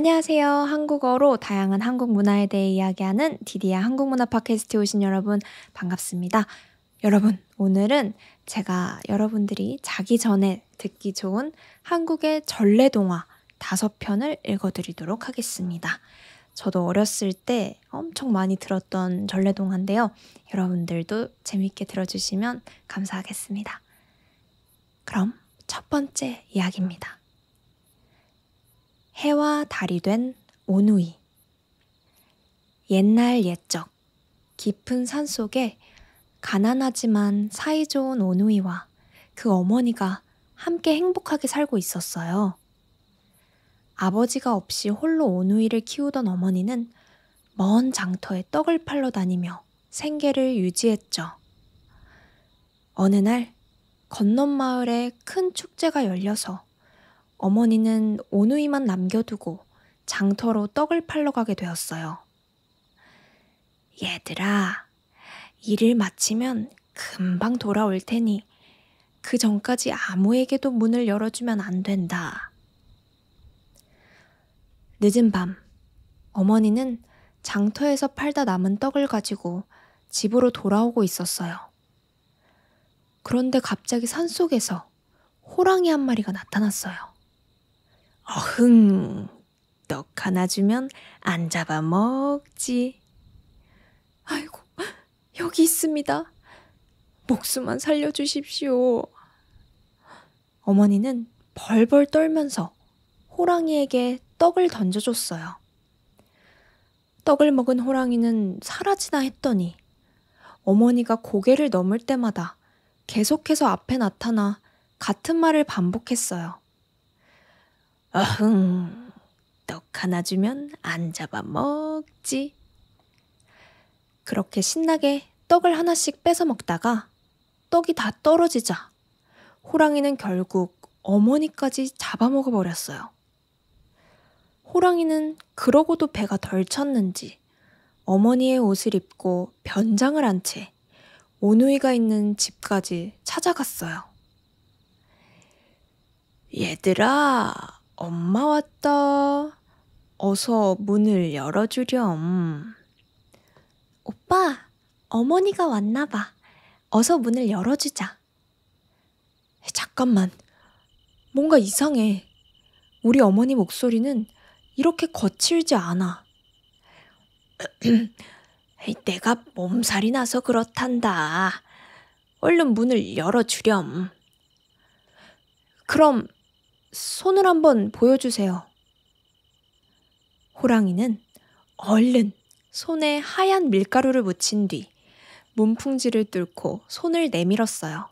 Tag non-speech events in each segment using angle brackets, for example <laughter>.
안녕하세요. 한국어로 다양한 한국 문화에 대해 이야기하는 디디아 한국문화 팟캐스트 에 오신 여러분 반갑습니다. 여러분, 오늘은 제가 여러분들이 자기 전에 듣기 좋은 한국의 전래동화 다섯 편을 읽어드리도록 하겠습니다. 저도 어렸을 때 엄청 많이 들었던 전래동화인데요. 여러분들도 재밌게 들어주시면 감사하겠습니다. 그럼 첫 번째 이야기입니다. 해와 달이 된 오누이. 옛날 옛적, 깊은 산 속에 가난하지만 사이좋은 오누이와 그 어머니가 함께 행복하게 살고 있었어요. 아버지가 없이 홀로 오누이를 키우던 어머니는 먼 장터에 떡을 팔러 다니며 생계를 유지했죠. 어느 날 건넌 마을에 큰 축제가 열려서 어머니는 오누이만 남겨두고 장터로 떡을 팔러 가게 되었어요. 얘들아, 일을 마치면 금방 돌아올 테니 그 전까지 아무에게도 문을 열어주면 안 된다. 늦은 밤, 어머니는 장터에서 팔다 남은 떡을 가지고 집으로 돌아오고 있었어요. 그런데 갑자기 산속에서 호랑이 한 마리가 나타났어요. 어흥, 떡 하나 주면 안 잡아먹지. 아이고, 여기 있습니다. 목숨만 살려주십시오. 어머니는 벌벌 떨면서 호랑이에게 떡을 던져줬어요. 떡을 먹은 호랑이는 사라지나 했더니 어머니가 고개를 넘을 때마다 계속해서 앞에 나타나 같은 말을 반복했어요. 어흥, 떡 하나 주면 안 잡아먹지. 그렇게 신나게 떡을 하나씩 뺏어 먹다가 떡이 다 떨어지자 호랑이는 결국 어머니까지 잡아먹어 버렸어요. 호랑이는 그러고도 배가 덜 찼는지 어머니의 옷을 입고 변장을 한 채 오누이가 있는 집까지 찾아갔어요. 얘들아, 엄마 왔다. 어서 문을 열어주렴. 오빠, 어머니가 왔나 봐. 어서 문을 열어주자. 잠깐만. 뭔가 이상해. 우리 어머니 목소리는 이렇게 거칠지 않아. <clears throat> 내가 몸살이 나서 그렇단다. 얼른 문을 열어주렴. 그럼 손을 한번 보여주세요. 호랑이는 얼른 손에 하얀 밀가루를 묻힌 뒤 문풍지를 뚫고 손을 내밀었어요.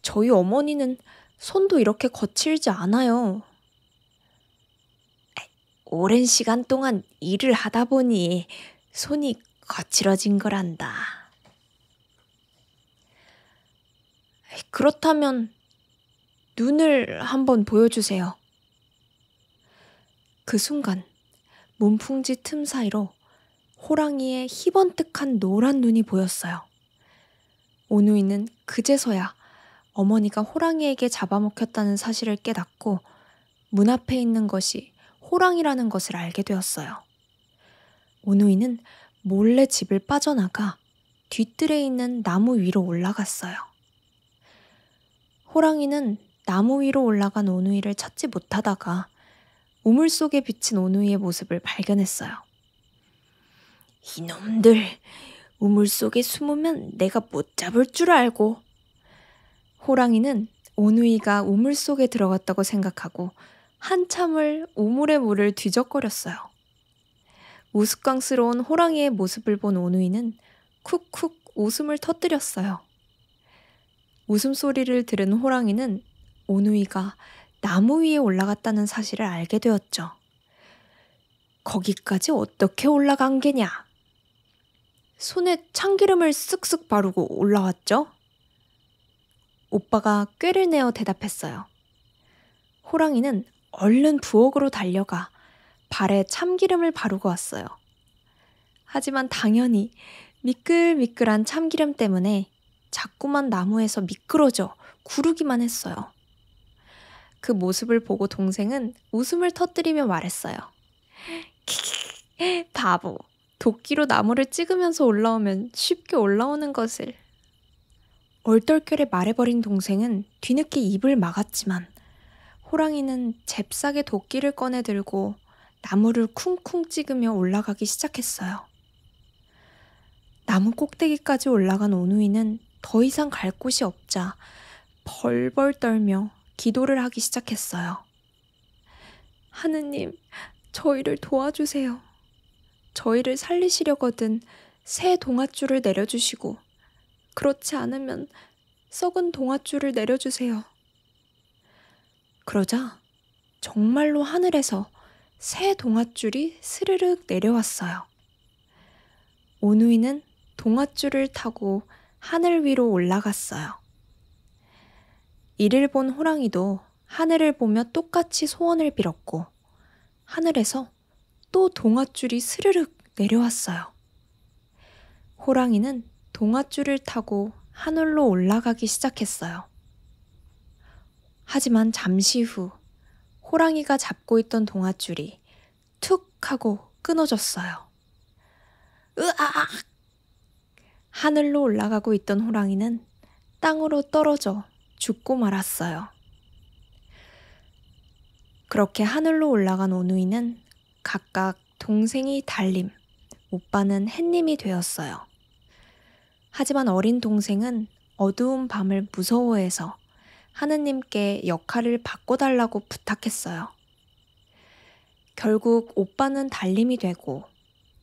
저희 어머니는 손도 이렇게 거칠지 않아요. 오랜 시간 동안 일을 하다 보니 손이 거칠어진 거란다. 그렇다면 눈을 한번 보여주세요. 그 순간 몸풍지 틈 사이로 호랑이의 희번뜩한 노란 눈이 보였어요. 오누이는 그제서야 어머니가 호랑이에게 잡아먹혔다는 사실을 깨닫고 문 앞에 있는 것이 호랑이라는 것을 알게 되었어요. 오누이는 몰래 집을 빠져나가 뒤뜰에 있는 나무 위로 올라갔어요. 호랑이는 나무 위로 올라간 오누이를 찾지 못하다가 우물 속에 비친 오누이의 모습을 발견했어요. 이놈들, 우물 속에 숨으면 내가 못 잡을 줄 알고. 호랑이는 오누이가 우물 속에 들어갔다고 생각하고 한참을 우물의 물을 뒤적거렸어요. 우스꽝스러운 호랑이의 모습을 본 오누이는 쿡쿡 웃음을 터뜨렸어요. 웃음소리를 들은 호랑이는 오누이가 나무 위에 올라갔다는 사실을 알게 되었죠. 거기까지 어떻게 올라간 게냐? 손에 참기름을 쓱쓱 바르고 올라왔죠? 오빠가 꾀를 내어 대답했어요. 호랑이는 얼른 부엌으로 달려가 발에 참기름을 바르고 왔어요. 하지만 당연히 미끌미끌한 참기름 때문에 자꾸만 나무에서 미끄러져 구르기만 했어요. 그 모습을 보고 동생은 웃음을 터뜨리며 말했어요. <laughs> 바보. 도끼로 나무를 찍으면서 올라오면 쉽게 올라오는 것을. 얼떨결에 말해버린 동생은 뒤늦게 입을 막았지만 호랑이는 잽싸게 도끼를 꺼내 들고 나무를 쿵쿵 찍으며 올라가기 시작했어요. 나무 꼭대기까지 올라간 오누이는 더 이상 갈 곳이 없자 벌벌 떨며 기도를 하기 시작했어요. 하느님, 저희를 도와주세요. 저희를 살리시려거든 새 동아줄을 내려주시고, 그렇지 않으면 썩은 동아줄을 내려주세요. 그러자 정말로 하늘에서 새 동아줄이 스르륵 내려왔어요. 온누이는 동아줄을 타고 하늘 위로 올라갔어요. 이를 본 호랑이도 하늘을 보며 똑같이 소원을 빌었고 하늘에서 또 동아줄이 스르륵 내려왔어요. 호랑이는 동아줄을 타고 하늘로 올라가기 시작했어요. 하지만 잠시 후 호랑이가 잡고 있던 동아줄이 툭 하고 끊어졌어요. 으악! 하늘로 올라가고 있던 호랑이는 땅으로 떨어져 죽고 말았어요. 그렇게 하늘로 올라간 오누이는 각각 동생이 달림, 오빠는 햇님이 되었어요. 하지만 어린 동생은 어두운 밤을 무서워해서 하느님께 역할을 바꿔달라고 부탁했어요. 결국 오빠는 달님이 되고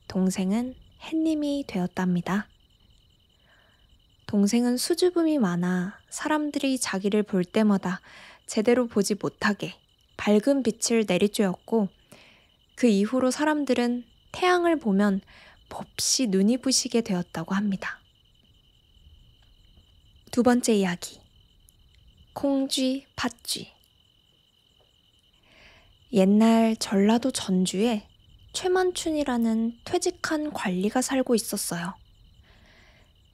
동생은 햇님이 되었답니다. 동생은 수줍음이 많아 사람들이 자기를 볼 때마다 제대로 보지 못하게 밝은 빛을 내리쬐었고 그 이후로 사람들은 태양을 보면 몹시 눈이 부시게 되었다고 합니다. 두 번째 이야기. 콩쥐, 팥쥐. 옛날 전라도 전주에 최만춘이라는 퇴직한 관리가 살고 있었어요.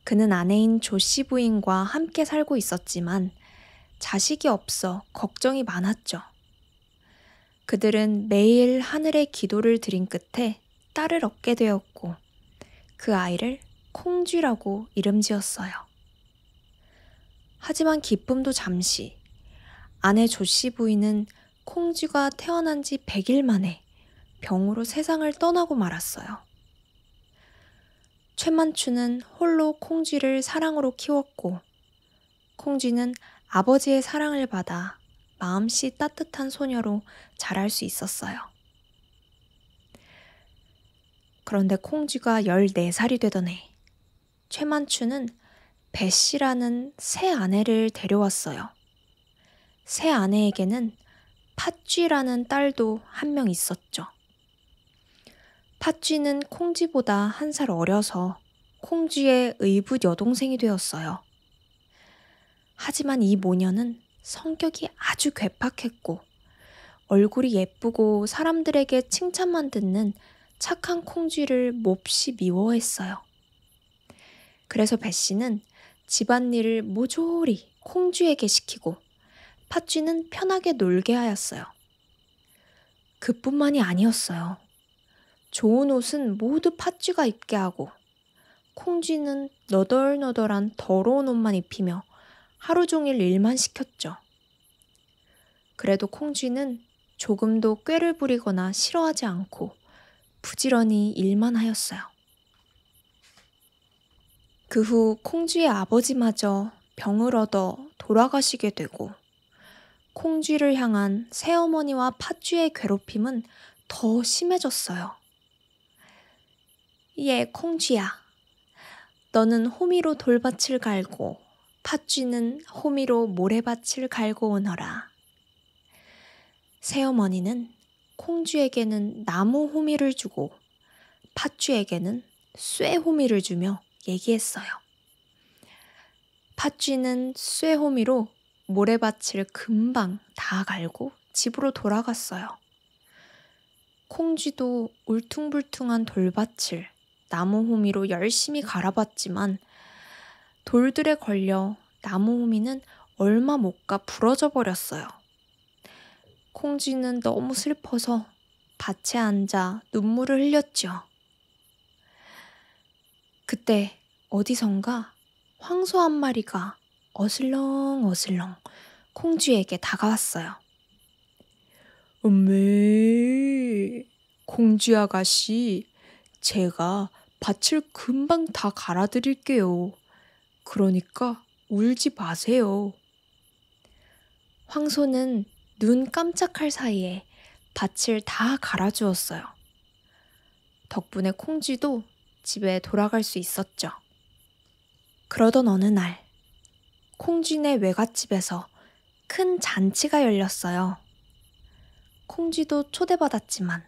그는 아내인 조씨 부인과 함께 살고 있었지만 자식이 없어 걱정이 많았죠. 그들은 매일 하늘의 기도를 드린 끝에 딸을 얻게 되었고 그 아이를 콩쥐라고 이름 지었어요. 하지만 기쁨도 잠시 아내 조씨 부인은 콩쥐가 태어난 지 100일 만에 병으로 세상을 떠나고 말았어요. 최만추는 홀로 콩쥐를 사랑으로 키웠고 콩쥐는 아버지의 사랑을 받아 마음씨 따뜻한 소녀로 자랄 수 있었어요. 그런데 콩쥐가 14살이 되던 해 최만추는 배씨라는 새 아내를 데려왔어요. 새 아내에게는 팥쥐라는 딸도 한 명 있었죠. 팥쥐는 콩쥐보다 한 살 어려서 콩쥐의 의붓 여동생이 되었어요. 하지만 이 모녀는 성격이 아주 괴팍했고 얼굴이 예쁘고 사람들에게 칭찬만 듣는 착한 콩쥐를 몹시 미워했어요. 그래서 배 씨는 집안일을 모조리 콩쥐에게 시키고 팥쥐는 편하게 놀게 하였어요. 그뿐만이 아니었어요. 좋은 옷은 모두 팥쥐가 입게 하고 콩쥐는 너덜너덜한 더러운 옷만 입히며 하루 종일 일만 시켰죠. 그래도 콩쥐는 조금도 꾀를 부리거나 싫어하지 않고 부지런히 일만 하였어요. 그 후 콩쥐의 아버지마저 병을 얻어 돌아가시게 되고 콩쥐를 향한 새어머니와 팥쥐의 괴롭힘은 더 심해졌어요. 예, 콩쥐야. 너는 호미로 돌밭을 갈고 팥쥐는 호미로 모래밭을 갈고 오너라. 새어머니는 콩쥐에게는 나무 호미를 주고 팥쥐에게는 쇠 호미를 주며 얘기했어요. 팥쥐는 쇠 호미로 모래밭을 금방 다 갈고 집으로 돌아갔어요. 콩쥐도 울퉁불퉁한 돌밭을 나무호미로 열심히 갈아봤지만 돌들에 걸려 나무호미는 얼마 못 가 부러져 버렸어요. 콩쥐는 너무 슬퍼서 밭에 앉아 눈물을 흘렸지요. 그때 어디선가 황소 한 마리가 어슬렁 어슬렁 콩쥐에게 다가왔어요. 엄메, 콩쥐 아가씨, 제가 밭을 금방 다 갈아드릴게요. 그러니까 울지 마세요. 황소는 눈 깜짝할 사이에 밭을 다 갈아주었어요. 덕분에 콩쥐도 집에 돌아갈 수 있었죠. 그러던 어느 날, 콩쥐네 외갓집에서 큰 잔치가 열렸어요. 콩쥐도 초대받았지만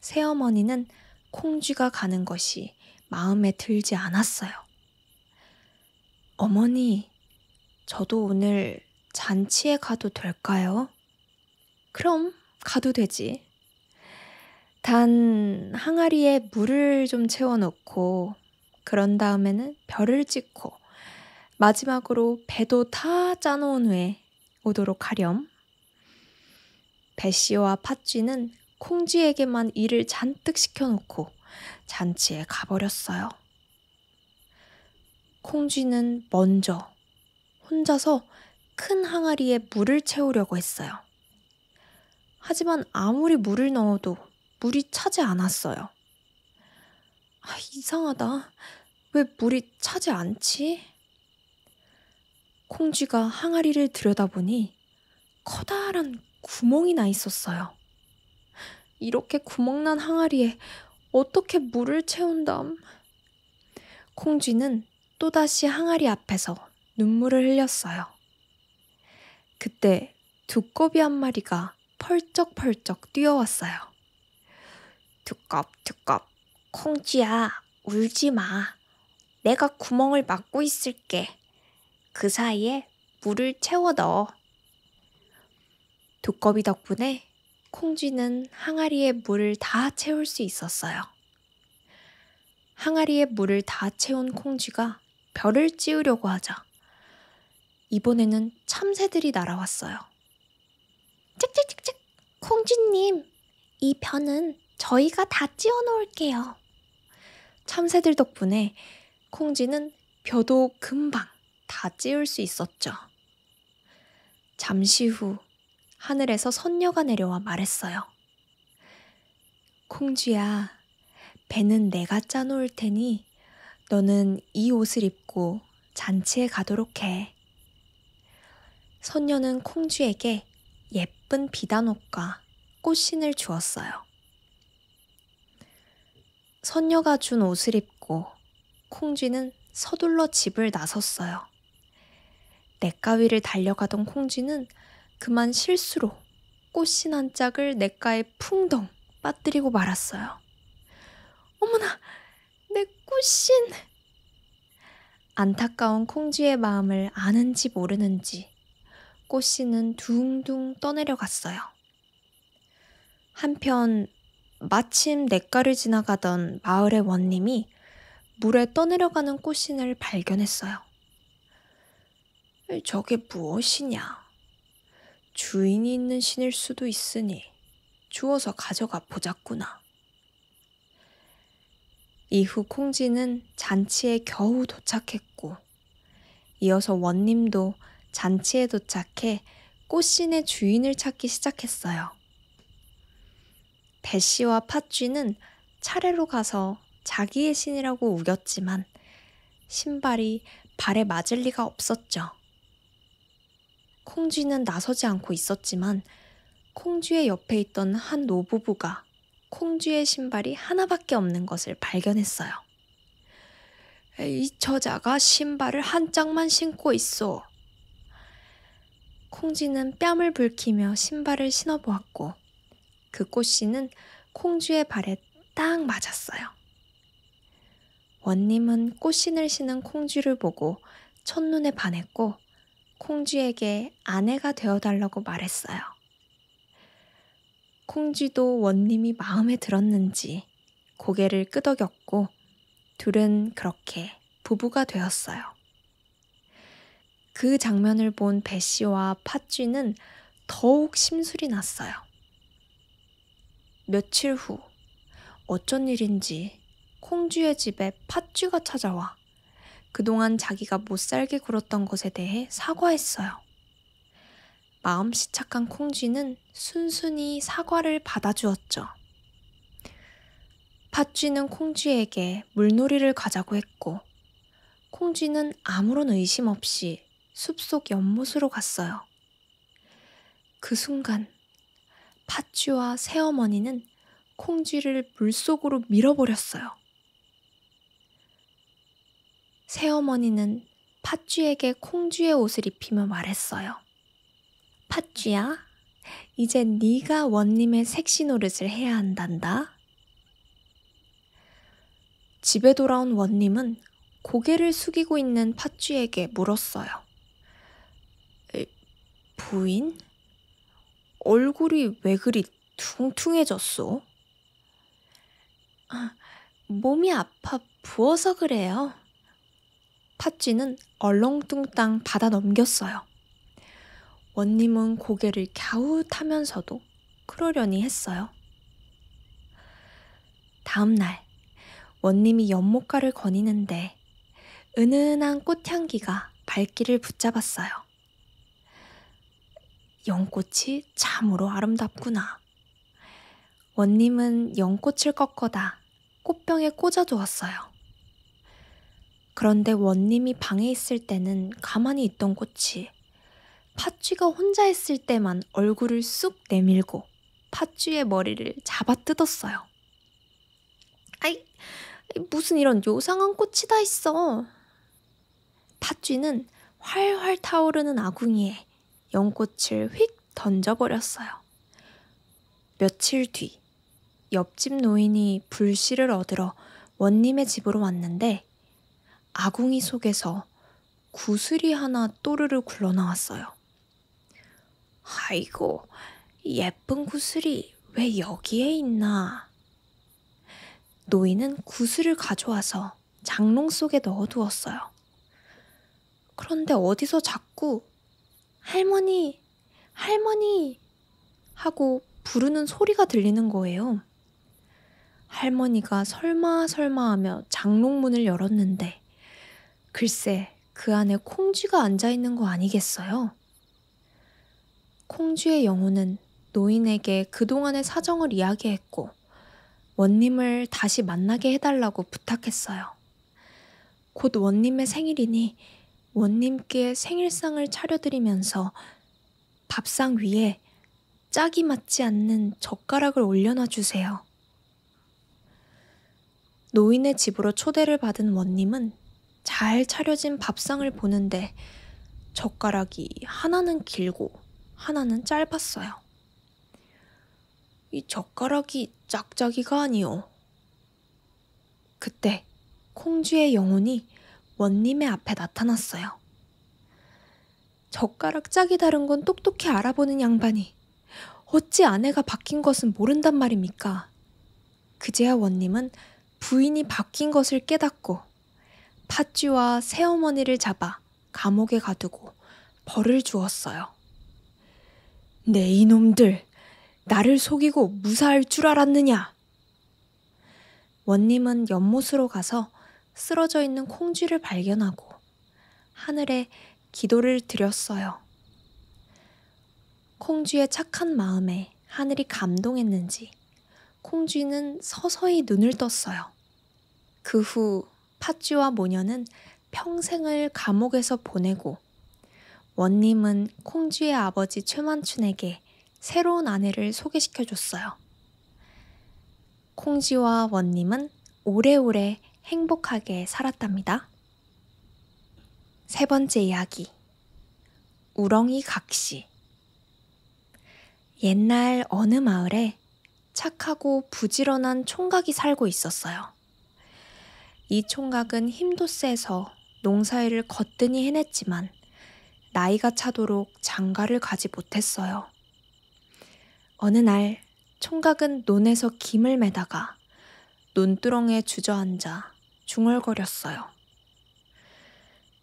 새어머니는 콩쥐가 가는 것이 마음에 들지 않았어요. 어머니, 저도 오늘 잔치에 가도 될까요? 그럼 가도 되지. 단 항아리에 물을 좀 채워놓고 그런 다음에는 별을 찍고 마지막으로 배도 다 짜놓은 후에 오도록 하렴. 배씨와 팥쥐는 콩쥐에게만 일을 잔뜩 시켜놓고 잔치에 가버렸어요. 콩쥐는 먼저 혼자서 큰 항아리에 물을 채우려고 했어요. 하지만 아무리 물을 넣어도 물이 차지 않았어요. 아, 이상하다. 왜 물이 차지 않지? 콩쥐가 항아리를 들여다보니 커다란 구멍이 나 있었어요. 이렇게 구멍난 항아리에 어떻게 물을 채운담? 콩쥐는 또다시 항아리 앞에서 눈물을 흘렸어요. 그때 두꺼비 한 마리가 펄쩍펄쩍 뛰어왔어요. 두껍, 두껍, 콩쥐야, 울지 마. 내가 구멍을 막고 있을게. 그 사이에 물을 채워 넣어. 두꺼비 덕분에 콩쥐는 항아리에 물을 다 채울 수 있었어요. 항아리에 물을 다 채운 콩쥐가 벼를 찌우려고 하자 이번에는 참새들이 날아왔어요. 찍찍찍찍 콩쥐님 이 벼는 저희가 다 찌워놓을게요. 참새들 덕분에 콩쥐는 벼도 금방 다 찌울 수 있었죠. 잠시 후 하늘에서 선녀가 내려와 말했어요. 콩쥐야, 배는 내가 짜놓을 테니 너는 이 옷을 입고 잔치에 가도록 해. 선녀는 콩쥐에게 예쁜 비단옷과 꽃신을 주었어요. 선녀가 준 옷을 입고 콩쥐는 서둘러 집을 나섰어요. 냇가위를 달려가던 콩쥐는 그만 실수로 꽃신 한 짝을 냇가에 풍덩 빠뜨리고 말았어요. 어머나, 내 꽃신! 안타까운 콩쥐의 마음을 아는지 모르는지 꽃신은 둥둥 떠내려갔어요. 한편 마침 냇가를 지나가던 마을의 원님이 물에 떠내려가는 꽃신을 발견했어요. 저게 무엇이냐? 주인이 있는 신일 수도 있으니 주워서 가져가 보자꾸나. 이후 콩지는 잔치에 겨우 도착했고, 이어서 원님도 잔치에 도착해 꽃신의 주인을 찾기 시작했어요. 배씨와 팥쥐는 차례로 가서 자기의 신이라고 우겼지만 신발이 발에 맞을 리가 없었죠. 콩쥐는 나서지 않고 있었지만 콩쥐의 옆에 있던 한 노부부가 콩쥐의 신발이 하나밖에 없는 것을 발견했어요. 이 저자가 신발을 한 짝만 신고 있어. 콩쥐는 뺨을 불키며 신발을 신어보았고 그 꽃씨는 콩쥐의 발에 딱 맞았어요. 원님은 꽃신을 신은 콩쥐를 보고 첫눈에 반했고 콩쥐에게 아내가 되어달라고 말했어요. 콩쥐도 원님이 마음에 들었는지 고개를 끄덕였고 둘은 그렇게 부부가 되었어요. 그 장면을 본 배씨와 팥쥐는 더욱 심술이 났어요. 며칠 후 어쩐 일인지 콩쥐의 집에 팥쥐가 찾아와 그동안 자기가 못살게 굴었던 것에 대해 사과했어요. 마음씨 착한 콩쥐는 순순히 사과를 받아주었죠. 팥쥐는 콩쥐에게 물놀이를 가자고 했고, 콩쥐는 아무런 의심 없이 숲속 연못으로 갔어요. 그 순간, 팥쥐와 새어머니는 콩쥐를 물속으로 밀어버렸어요. 새어머니는 팥쥐에게 콩쥐의 옷을 입히며 말했어요. 팥쥐야, 이제 네가 원님의 색시 노릇을 해야 한단다. 집에 돌아온 원님은 고개를 숙이고 있는 팥쥐에게 물었어요. 부인? 얼굴이 왜 그리 퉁퉁해졌소? 아, 몸이 아파 부어서 그래요. 팥쥐는 얼렁뚱땅 받아 넘겼어요. 원님은 고개를 갸웃하면서도 그러려니 했어요. 다음 날 원님이 연못가를 거니는데 은은한 꽃향기가 발길을 붙잡았어요. 연꽃이 참으로 아름답구나. 원님은 연꽃을 꺾어다 꽃병에 꽂아두었어요. 그런데 원님이 방에 있을 때는 가만히 있던 꽃이 팥쥐가 혼자 있을 때만 얼굴을 쑥 내밀고 팥쥐의 머리를 잡아 뜯었어요. 아이, 무슨 이런 요상한 꽃이 다 있어. 팥쥐는 활활 타오르는 아궁이에 연꽃을 휙 던져버렸어요. 며칠 뒤, 옆집 노인이 불씨를 얻으러 원님의 집으로 왔는데 아궁이 속에서 구슬이 하나 또르르 굴러나왔어요. 아이고, 예쁜 구슬이 왜 여기에 있나? 노인은 구슬을 가져와서 장롱 속에 넣어두었어요. 그런데 어디서 자꾸 할머니, 할머니 하고 부르는 소리가 들리는 거예요. 할머니가 설마 설마 하며 장롱문을 열었는데 글쎄, 그 안에 콩쥐가 앉아 있는 거 아니겠어요? 콩쥐의 영혼은 노인에게 그동안의 사정을 이야기했고, 원님을 다시 만나게 해달라고 부탁했어요. 곧 원님의 생일이니 원님께 생일상을 차려드리면서 밥상 위에 짝이 맞지 않는 젓가락을 올려놔 주세요. 노인의 집으로 초대를 받은 원님은 잘 차려진 밥상을 보는데 젓가락이 하나는 길고 하나는 짧았어요. 이 젓가락이 짝짝이가 아니오 그때 콩쥐의 영혼이 원님의 앞에 나타났어요. 젓가락 짝이 다른 건 똑똑히 알아보는 양반이 어찌 아내가 바뀐 것은 모른단 말입니까? 그제야 원님은 부인이 바뀐 것을 깨닫고 팥쥐와 새어머니를 잡아 감옥에 가두고 벌을 주었어요. 내 네, 이놈들, 나를 속이고 무사할 줄 알았느냐? 원님은 연못으로 가서 쓰러져 있는 콩쥐를 발견하고 하늘에 기도를 드렸어요. 콩쥐의 착한 마음에 하늘이 감동했는지 콩쥐는 서서히 눈을 떴어요. 그후 팥쥐와 모녀는 평생을 감옥에서 보내고 원님은 콩쥐의 아버지 최만춘에게 새로운 아내를 소개시켜 줬어요. 콩쥐와 원님은 오래오래 행복하게 살았답니다. 세 번째 이야기. 우렁이 각시. 옛날 어느 마을에 착하고 부지런한 총각이 살고 있었어요. 이 총각은 힘도 세서 농사일을 거뜬히 해냈지만 나이가 차도록 장가를 가지 못했어요. 어느 날 총각은 논에서 김을 매다가 논두렁에 주저앉아 중얼거렸어요.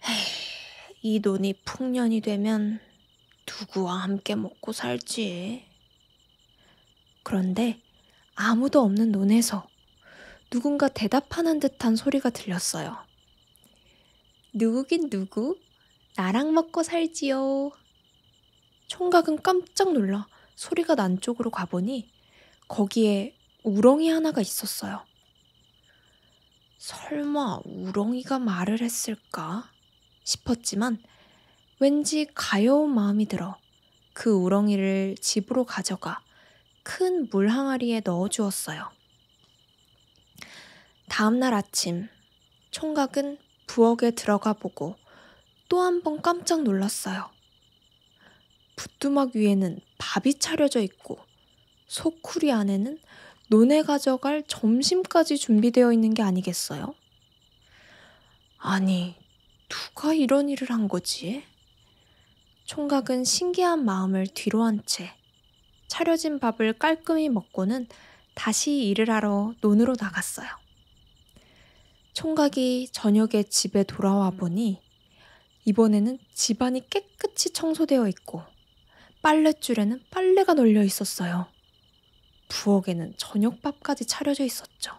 에이, 이 논이 풍년이 되면 누구와 함께 먹고 살지. 그런데 아무도 없는 논에서 누군가 대답하는 듯한 소리가 들렸어요. 누구긴 누구? 나랑 먹고 살지요. 총각은 깜짝 놀라 소리가 난 쪽으로 가보니 거기에 우렁이 하나가 있었어요. 설마 우렁이가 말을 했을까 싶었지만 왠지 가여운 마음이 들어 그 우렁이를 집으로 가져가 큰 물항아리에 넣어 주었어요. 다음 날 아침 총각은 부엌에 들어가 보고 또 한 번 깜짝 놀랐어요. 부뚜막 위에는 밥이 차려져 있고 소쿠리 안에는 논에 가져갈 점심까지 준비되어 있는 게 아니겠어요? 아니, 누가 이런 일을 한 거지? 총각은 신기한 마음을 뒤로 한 채 차려진 밥을 깔끔히 먹고는 다시 일을 하러 논으로 나갔어요. 총각이 저녁에 집에 돌아와 보니 이번에는 집안이 깨끗이 청소되어 있고 빨랫줄에는 빨래가 널려 있었어요. 부엌에는 저녁밥까지 차려져 있었죠.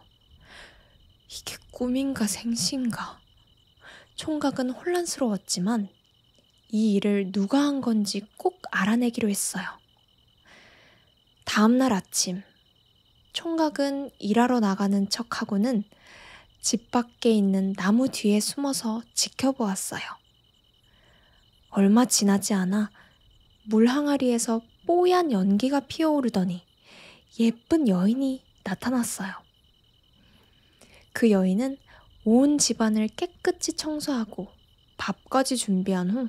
이게 꿈인가 생신가? 총각은 혼란스러웠지만 이 일을 누가 한 건지 꼭 알아내기로 했어요. 다음날 아침, 총각은 일하러 나가는 척하고는 집 밖에 있는 나무 뒤에 숨어서 지켜보았어요. 얼마 지나지 않아 물 항아리에서 뽀얀 연기가 피어오르더니 예쁜 여인이 나타났어요. 그 여인은 온 집안을 깨끗이 청소하고 밥까지 준비한 후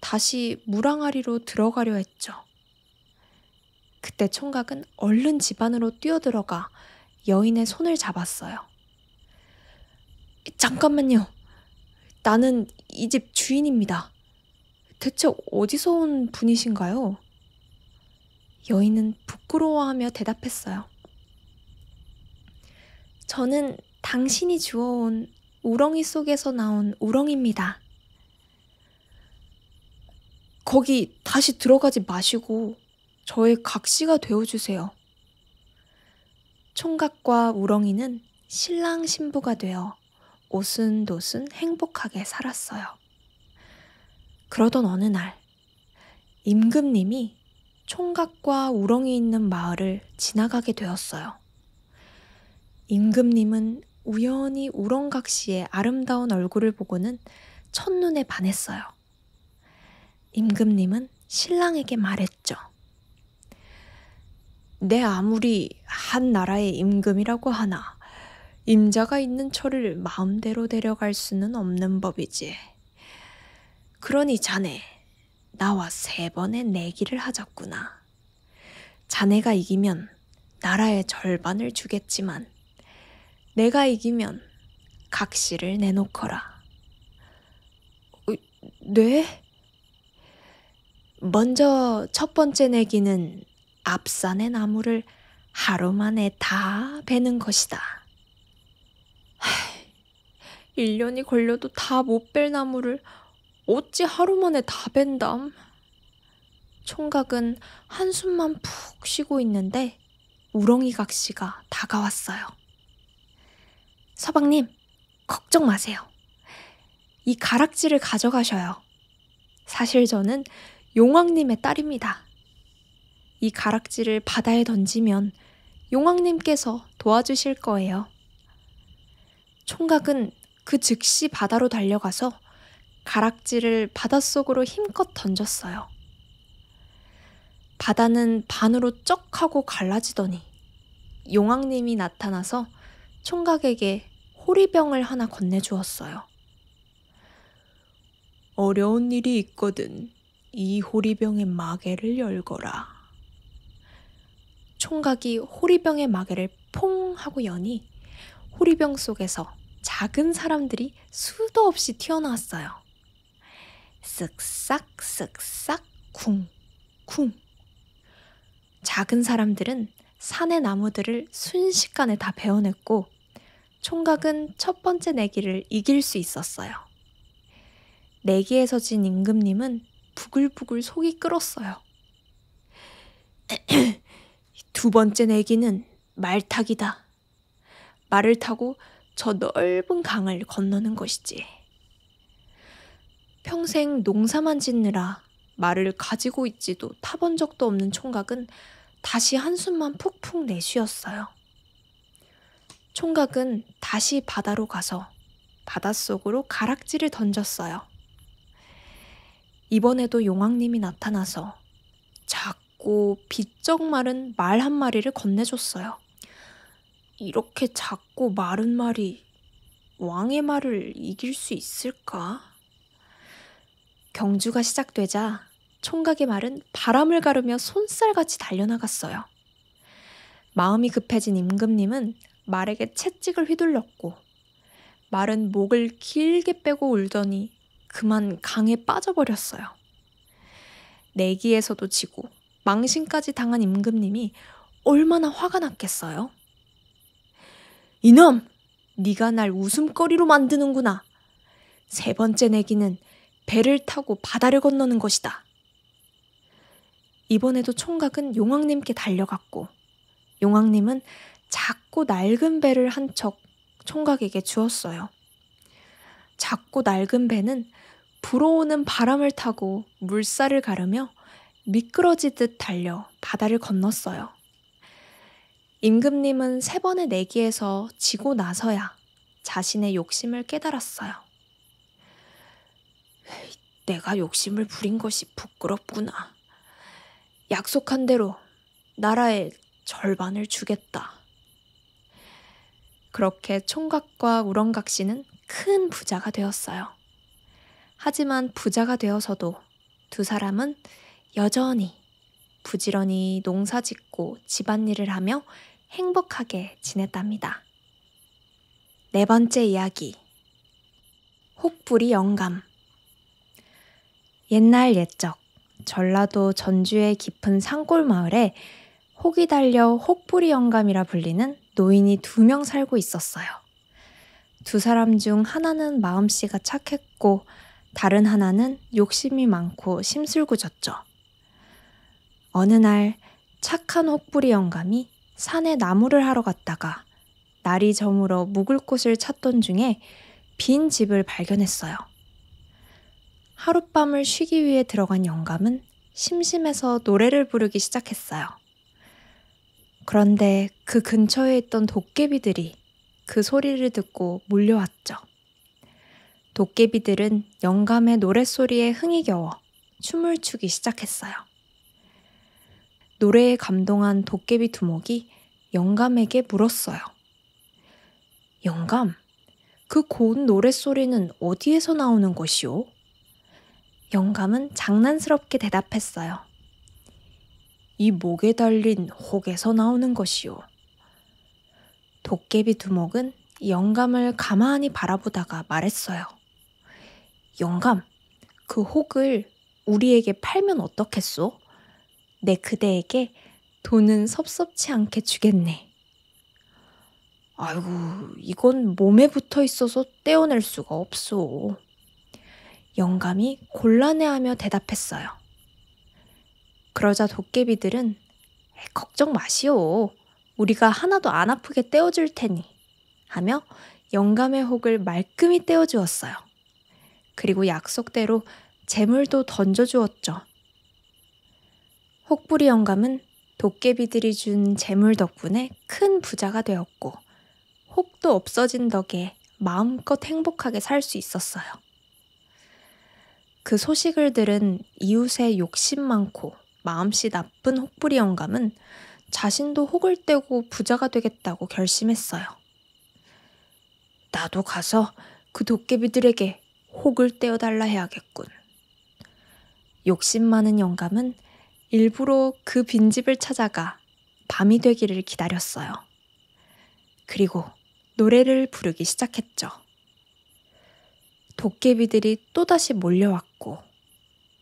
다시 물항아리로 들어가려 했죠. 그때 총각은 얼른 집 안으로 뛰어들어가 여인의 손을 잡았어요. 잠깐만요. 나는 이 집 주인입니다. 대체 어디서 온 분이신가요? 여인은 부끄러워하며 대답했어요. 저는 당신이 주워온 우렁이 속에서 나온 우렁입니다. 거기 다시 들어가지 마시고 저의 각시가 되어주세요. 총각과 우렁이는 신랑 신부가 되어 오순도순 행복하게 살았어요. 그러던 어느 날, 임금님이 총각과 우렁이 있는 마을을 지나가게 되었어요. 임금님은 우연히 우렁각 시의 아름다운 얼굴을 보고는 첫눈에 반했어요. 임금님은 신랑에게 말했죠. 내 아무리 한 나라의 임금이라고 하나 임자가 있는 초를 마음대로 데려갈 수는 없는 법이지. 그러니 자네, 나와 세 번의 내기를 하자꾸나. 자네가 이기면 나라의 절반을 주겠지만, 내가 이기면 각시를 내놓거라. 어, 네? 먼저 첫 번째 내기는 앞산의 나무를 하루 만에 다 베는 것이다. 1년이 걸려도 다 못 뺄 나무를 어찌 하루 만에 다 뺀담. 총각은 한숨만 푹 쉬고 있는데 우렁이 각시가 다가왔어요. 서방님, 걱정 마세요. 이 가락지를 가져가셔요. 사실 저는 용왕님의 딸입니다. 이 가락지를 바다에 던지면 용왕님께서 도와주실 거예요. 총각은 그 즉시 바다로 달려가서 가락지를 바닷속으로 힘껏 던졌어요. 바다는 반으로 쩍 하고 갈라지더니 용왕님이 나타나서 총각에게 호리병을 하나 건네주었어요. 어려운 일이 있거든. 이 호리병의 마개를 열거라. 총각이 호리병의 마개를 퐁 하고 여니 호리병 속에서 작은 사람들이 수도 없이 튀어나왔어요. 쓱싹 쓱싹 쿵 쿵. 작은 사람들은 산의 나무들을 순식간에 다 베어냈고 총각은 첫 번째 내기를 이길 수 있었어요. 내기에서 진 임금님은 부글부글 속이 끓었어요. <clears throat> 두 번째 내기는 말타기다. 말을 타고 저 넓은 강을 건너는 것이지. 평생 농사만 짓느라 말을 가지고 있지도 타본 적도 없는 총각은 다시 한숨만 푹푹 내쉬었어요. 총각은 다시 바다로 가서 바닷속으로 가락지를 던졌어요. 이번에도 용왕님이 나타나서 작고 비쩍 마른 말 한 마리를 건네줬어요. 이렇게 작고 마른 말이 왕의 말을 이길 수 있을까? 경주가 시작되자 총각의 말은 바람을 가르며 손살같이 달려나갔어요. 마음이 급해진 임금님은 말에게 채찍을 휘둘렀고 말은 목을 길게 빼고 울더니 그만 강에 빠져버렸어요. 내기에서도 지고 망신까지 당한 임금님이 얼마나 화가 났겠어요? 이놈! 네가 날 웃음거리로 만드는구나. 세 번째 내기는 배를 타고 바다를 건너는 것이다. 이번에도 총각은 용왕님께 달려갔고 용왕님은 작고 낡은 배를 한 척 총각에게 주었어요. 작고 낡은 배는 불어오는 바람을 타고 물살을 가르며 미끄러지듯 달려 바다를 건넜어요. 임금님은 세 번의 내기에서 지고 나서야 자신의 욕심을 깨달았어요. 내가 욕심을 부린 것이 부끄럽구나. 약속한 대로 나라의 절반을 주겠다. 그렇게 총각과 우렁각 씨는 큰 부자가 되었어요. 하지만 부자가 되어서도 두 사람은 여전히 부지런히 농사 짓고 집안일을 하며 행복하게 지냈답니다. 네 번째 이야기. 혹부리 영감. 옛날 옛적 전라도 전주의 깊은 산골 마을에 혹이 달려 혹부리 영감이라 불리는 노인이 두 명 살고 있었어요. 두 사람 중 하나는 마음씨가 착했고 다른 하나는 욕심이 많고 심술궂었죠. 어느 날 착한 혹부리 영감이 산에 나무를 하러 갔다가 날이 저물어 묵을 곳을 찾던 중에 빈 집을 발견했어요. 하룻밤을 쉬기 위해 들어간 영감은 심심해서 노래를 부르기 시작했어요. 그런데 그 근처에 있던 도깨비들이 그 소리를 듣고 몰려왔죠. 도깨비들은 영감의 노랫소리에 흥이 겨워 춤을 추기 시작했어요. 노래에 감동한 도깨비 두목이 영감에게 물었어요. 영감, 그 고운 노랫소리는 어디에서 나오는 것이오? 영감은 장난스럽게 대답했어요. 이 목에 달린 혹에서 나오는 것이오. 도깨비 두목은 영감을 가만히 바라보다가 말했어요. 영감, 그 혹을 우리에게 팔면 어떻겠소? 내 그대에게 돈은 섭섭치 않게 주겠네. 아이고, 이건 몸에 붙어 있어서 떼어낼 수가 없소. 영감이 곤란해하며 대답했어요. 그러자 도깨비들은 걱정 마시오. 우리가 하나도 안 아프게 떼어줄 테니 하며 영감의 혹을 말끔히 떼어주었어요. 그리고 약속대로 재물도 던져주었죠. 혹부리 영감은 도깨비들이 준 재물 덕분에 큰 부자가 되었고 혹도 없어진 덕에 마음껏 행복하게 살 수 있었어요. 그 소식을 들은 이웃의 욕심 많고 마음씨 나쁜 혹부리 영감은 자신도 혹을 떼고 부자가 되겠다고 결심했어요. 나도 가서 그 도깨비들에게 혹을 떼어달라 해야겠군. 욕심 많은 영감은 일부러 그 빈집을 찾아가 밤이 되기를 기다렸어요. 그리고 노래를 부르기 시작했죠. 도깨비들이 또다시 몰려왔고,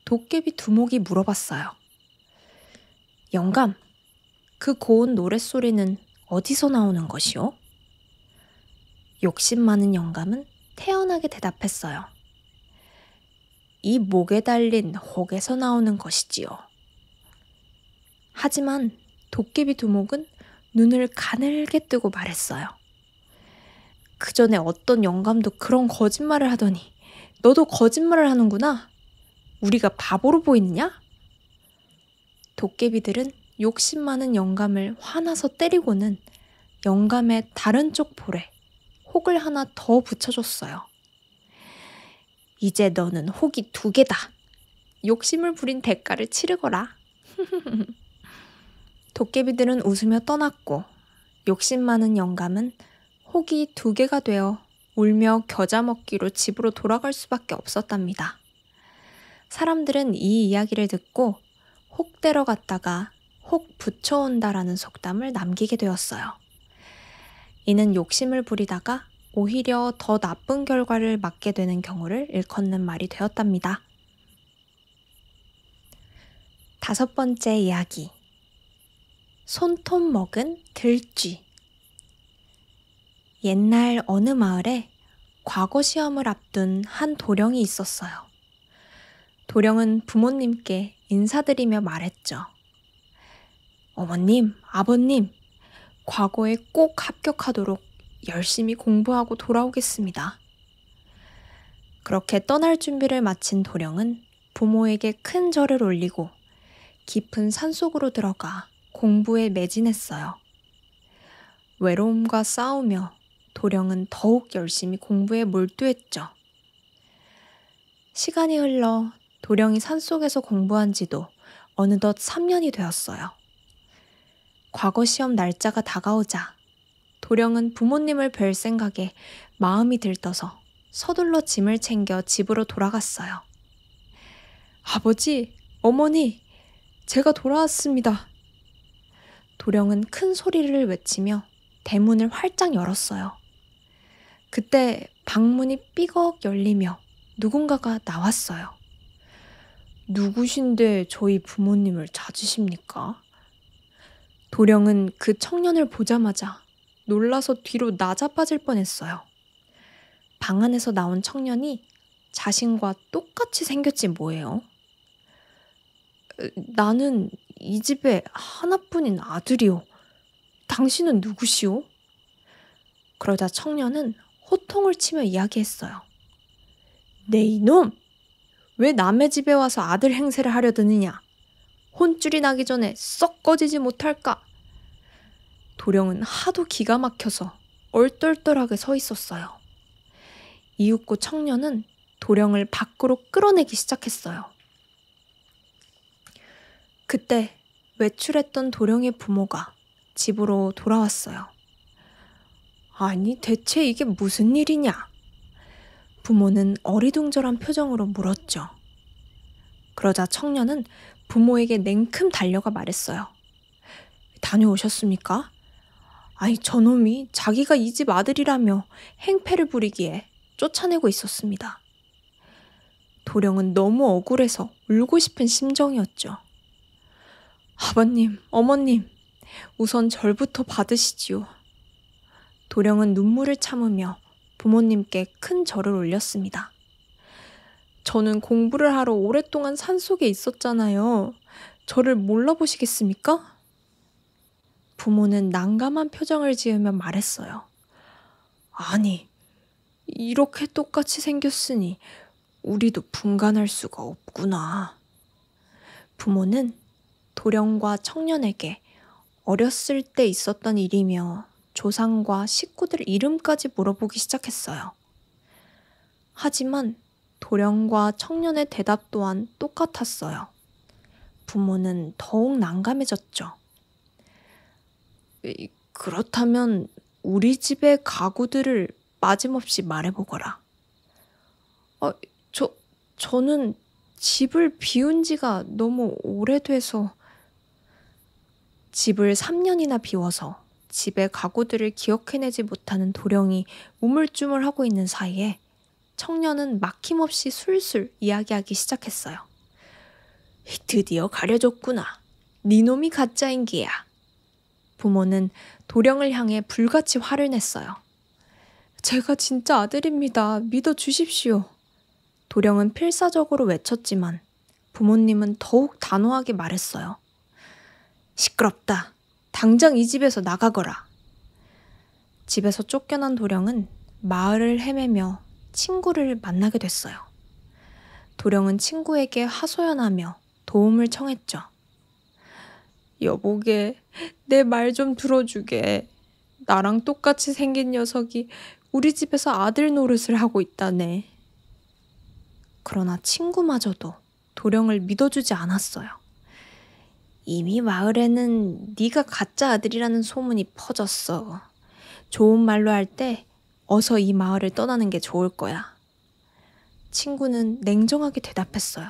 도깨비 두목이 물어봤어요. 영감, 그 고운 노랫소리는 어디서 나오는 것이오? 욕심 많은 영감은 태연하게 대답했어요. 이 목에 달린 혹에서 나오는 것이지요. 하지만 도깨비 두목은 눈을 가늘게 뜨고 말했어요. 그 전에 어떤 영감도 그런 거짓말을 하더니 너도 거짓말을 하는구나. 우리가 바보로 보이느냐? 도깨비들은 욕심 많은 영감을 화나서 때리고는 영감의 다른 쪽 볼에 혹을 하나 더 붙여줬어요. 이제 너는 혹이 두 개다. 욕심을 부린 대가를 치르거라. <laughs> 도깨비들은 웃으며 떠났고 욕심 많은 영감은 혹이 두 개가 되어 울며 겨자 먹기로 집으로 돌아갈 수밖에 없었답니다. 사람들은 이 이야기를 듣고 혹 데려갔다가 혹 붙여온다라는 속담을 남기게 되었어요. 이는 욕심을 부리다가 오히려 더 나쁜 결과를 맞게 되는 경우를 일컫는 말이 되었답니다. 다섯 번째 이야기. 손톱 먹은 들쥐. 옛날 어느 마을에 과거 시험을 앞둔 한 도령이 있었어요. 도령은 부모님께 인사드리며 말했죠. 어머님, 아버님, 과거에 꼭 합격하도록 열심히 공부하고 돌아오겠습니다. 그렇게 떠날 준비를 마친 도령은 부모에게 큰 절을 올리고 깊은 산속으로 들어가 공부에 매진했어요. 외로움과 싸우며 도령은 더욱 열심히 공부에 몰두했죠. 시간이 흘러 도령이 산속에서 공부한 지도 어느덧 3년이 되었어요. 과거 시험 날짜가 다가오자 도령은 부모님을 뵐 생각에 마음이 들떠서 서둘러 짐을 챙겨 집으로 돌아갔어요. 아버지, 어머니, 제가 돌아왔습니다. 도령은 큰 소리를 외치며 대문을 활짝 열었어요. 그때 방문이 삐걱 열리며 누군가가 나왔어요. 누구신데 저희 부모님을 찾으십니까? 도령은 그 청년을 보자마자 놀라서 뒤로 나자빠질 뻔했어요. 방 안에서 나온 청년이 자신과 똑같이 생겼지 뭐예요? 나는 이 집에 하나뿐인 아들이오. 당신은 누구시오? 그러자 청년은 호통을 치며 이야기했어요. 네 이놈! 왜 남의 집에 와서 아들 행세를 하려 드느냐? 혼쭐이 나기 전에 썩 꺼지지 못할까? 도령은 하도 기가 막혀서 얼떨떨하게 서 있었어요. 이윽고 청년은 도령을 밖으로 끌어내기 시작했어요. 그때 외출했던 도령의 부모가 집으로 돌아왔어요. 아니, 대체 이게 무슨 일이냐? 부모는 어리둥절한 표정으로 물었죠. 그러자 청년은 부모에게 냉큼 달려가 말했어요. 다녀오셨습니까? 아니 저놈이 자기가 이 집 아들이라며 행패를 부리기에 쫓아내고 있었습니다. 도령은 너무 억울해서 울고 싶은 심정이었죠. 아버님, 어머님, 우선 절부터 받으시지요. 도령은 눈물을 참으며 부모님께 큰 절을 올렸습니다. 저는 공부를 하러 오랫동안 산속에 있었잖아요. 저를 몰라보시겠습니까? 부모는 난감한 표정을 지으며 말했어요. 아니, 이렇게 똑같이 생겼으니 우리도 분간할 수가 없구나. 부모는 도령과 청년에게 어렸을 때 있었던 일이며 조상과 식구들 이름까지 물어보기 시작했어요. 하지만 도령과 청년의 대답 또한 똑같았어요. 부모는 더욱 난감해졌죠. 그렇다면 우리 집의 가구들을 빠짐없이 말해보거라. 어, 저, 저는 집을 비운 지가 너무 오래돼서 집을 3년이나 비워서 집의 가구들을 기억해내지 못하는 도령이 우물쭈물하고 있는 사이에 청년은 막힘없이 술술 이야기하기 시작했어요. 드디어 가려졌구나. 니 네 놈이 가짜인 기야. 부모는 도령을 향해 불같이 화를 냈어요. 제가 진짜 아들입니다. 믿어 주십시오. 도령은 필사적으로 외쳤지만 부모님은 더욱 단호하게 말했어요. 시끄럽다. 당장 이 집에서 나가거라. 집에서 쫓겨난 도령은 마을을 헤매며 친구를 만나게 됐어요. 도령은 친구에게 하소연하며 도움을 청했죠. 여보게, 내 말 좀 들어주게. 나랑 똑같이 생긴 녀석이 우리 집에서 아들 노릇을 하고 있다네. 그러나 친구마저도 도령을 믿어주지 않았어요. 이미 마을에는 네가 가짜 아들이라는 소문이 퍼졌어. 좋은 말로 할 때 어서 이 마을을 떠나는 게 좋을 거야. 친구는 냉정하게 대답했어요.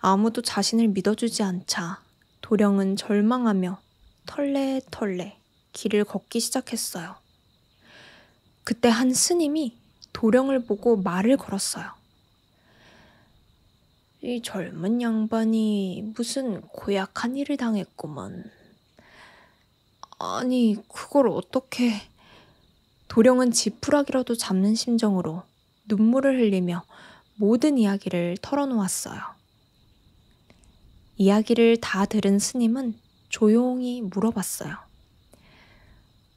아무도 자신을 믿어주지 않자 도령은 절망하며 털레털레 길을 걷기 시작했어요. 그때 한 스님이 도령을 보고 말을 걸었어요. 이 젊은 양반이 무슨 고약한 일을 당했구먼. 아니, 그걸 어떻게... 도령은 지푸라기라도 잡는 심정으로 눈물을 흘리며 모든 이야기를 털어놓았어요. 이야기를 다 들은 스님은 조용히 물어봤어요.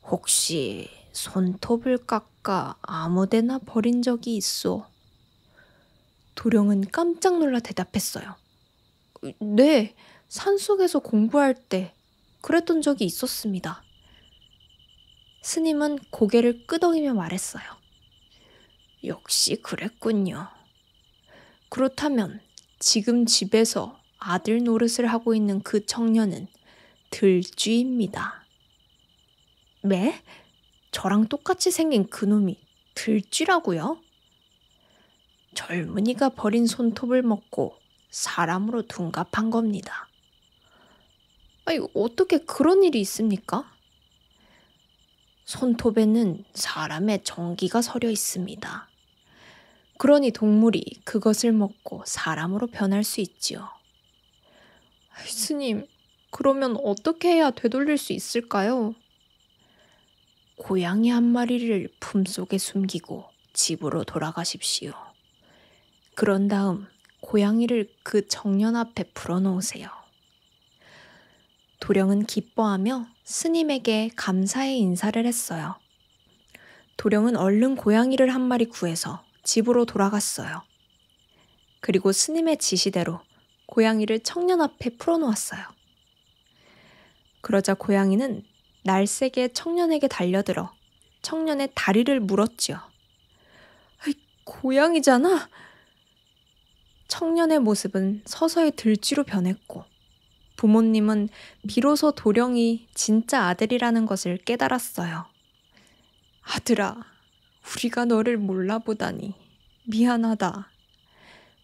혹시 손톱을 깎아 아무데나 버린 적이 있어 도령은 깜짝 놀라 대답했어요. 네, 산속에서 공부할 때 그랬던 적이 있었습니다. 스님은 고개를 끄덕이며 말했어요. 역시 그랬군요. 그렇다면 지금 집에서 아들 노릇을 하고 있는 그 청년은 들쥐입니다. 네? 저랑 똑같이 생긴 그놈이 들쥐라고요? 젊은이가 버린 손톱을 먹고 사람으로 둔갑한 겁니다. 아니, 어떻게 그런 일이 있습니까? 손톱에는 사람의 전기가 서려 있습니다. 그러니 동물이 그것을 먹고 사람으로 변할 수 있지요. 스님, 그러면 어떻게 해야 되돌릴 수 있을까요? 고양이 한 마리를 품속에 숨기고 집으로 돌아가십시오. 그런 다음 고양이를 그 정년 앞에 풀어놓으세요 도령은 기뻐하며 스님에게 감사의 인사를 했어요. 도령은 얼른 고양이를 한 마리 구해서 집으로 돌아갔어요. 그리고 스님의 지시대로 고양이를 청년 앞에 풀어놓았어요. 그러자 고양이는 날쌔게 청년에게 달려들어 청년의 다리를 물었지요. 고양이잖아. 청년의 모습은 서서히 들쥐로 변했고 부모님은 비로소 도령이 진짜 아들이라는 것을 깨달았어요. 아들아, 우리가 너를 몰라보다니 미안하다.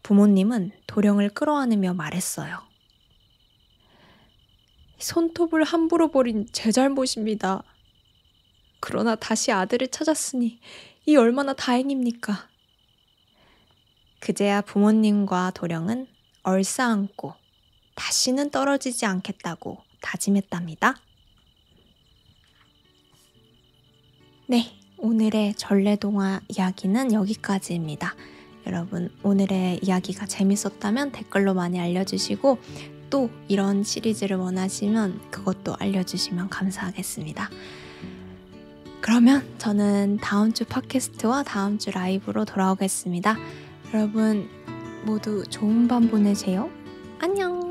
부모님은 도령을 끌어안으며 말했어요. 손톱을 함부로 버린 제 잘못입니다. 그러나 다시 아들을 찾았으니 이 얼마나 다행입니까? 그제야 부모님과 도령은 얼싸안고 다시는 떨어지지 않겠다고 다짐했답니다. 네, 오늘의 전래동화 이야기는 여기까지입니다. 여러분, 오늘의 이야기가 재밌었다면 댓글로 많이 알려주시고, 또 이런 시리즈를 원하시면 그것도 알려주시면 감사하겠습니다. 그러면 저는 다음 주 팟캐스트와 다음 주 라이브로 돌아오겠습니다. 여러분 모두 좋은 밤 보내세요. 안녕.